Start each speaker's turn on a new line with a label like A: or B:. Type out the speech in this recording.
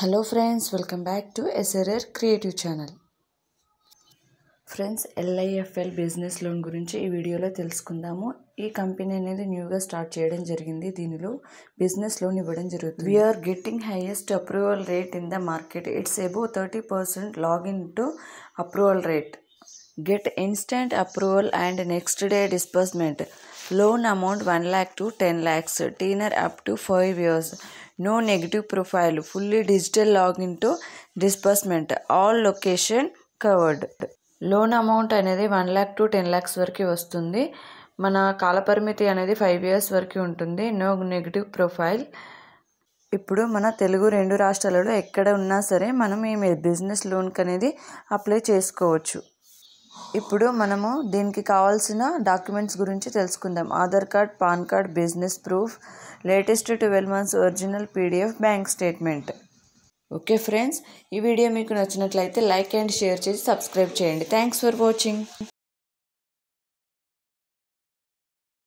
A: hello friends welcome back to SRR creative channel friends LIFL business loan గురించి ఈ వీడియోలో తెలుసుకుందాము ఈ కంపెనీ అనేది న్యూగా స్టార్ట్ చేయడం జరిగింది దీనిలో బిజినెస్ లోన్ ఇవ్వడం జరుగుతుంది we're getting highest approval rate in the market it's above thirty percent login to approval rate get instant approval and next day disbursement loan amount one lakh to ten lakhs tenure up to five years no negative profile fully digital login to disbursement all location covered loan amount అనేది one lakh to ten lakhs వరకు వస్తుంది మన కాలపరిమితి అనేది five years వరకు ఉంటుంది no negative profile ఇప్పుడు మన తెలుగు రెండు రాష్ట్రాలలో ఎక్కడ ఉన్నా సరే మనం ఈ బిజినెస్ లోన్కి అనేది అప్లై చేసుకోవచ్చు ఇప్పుడు మనము దీనికి కావాల్సిన డాక్యుమెంట్స్ గురించి తెలుసుకుందాం Aadhaar card PAN card business proof latest twelve months original PDF bank statement okay friends ఈ వీడియో మీకు నచ్చినట్లయితే లైక్ అండ్ షేర్ చేసి సబ్స్క్రైబ్ చేయండి థ్యాంక్స్ ఫర్ వాచింగ్